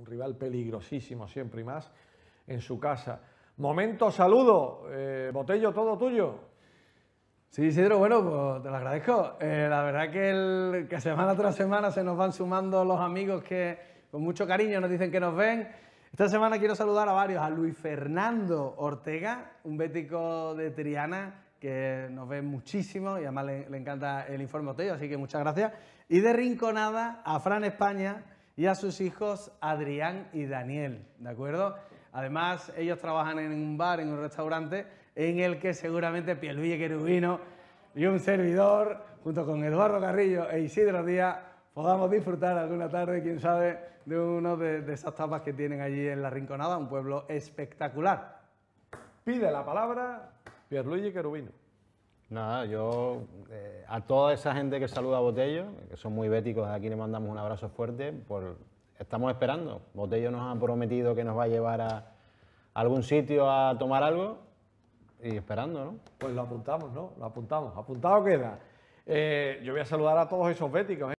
un rival peligrosísimo siempre y más en su casa. Momento, saludo. Eh, Botello, todo tuyo. Sí, Isidro, bueno, pues, te lo agradezco. Eh, la verdad que, semana tras semana se nos van sumando los amigos que con mucho cariño nos dicen que nos ven. Esta semana quiero saludar a varios, a Luis Fernando Ortega, un bético de Triana que nos ve muchísimo y además le, le encanta el informe Botello, así que muchas gracias. Y de Rinconada a Fran España, y a sus hijos Adrián y Daniel, ¿de acuerdo? Además, ellos trabajan en un bar, en un restaurante, en el que seguramente Pierluigi Querubino y un servidor, junto con Eduardo Carrillo e Isidro Díaz, podamos disfrutar alguna tarde, quién sabe, de uno de, esas tapas que tienen allí en La Rinconada, un pueblo espectacular. Pide la palabra Pierluigi Querubino. Nada, yo eh, a toda esa gente que saluda a Botello, que son muy béticos, aquí le mandamos un abrazo fuerte, estamos esperando. Botello nos ha prometido que nos va a llevar a algún sitio a tomar algo y esperando, ¿no? Pues lo apuntamos, ¿no? Lo apuntamos. Apuntado queda. Eh, yo voy a saludar a todos esos béticos. ¿eh?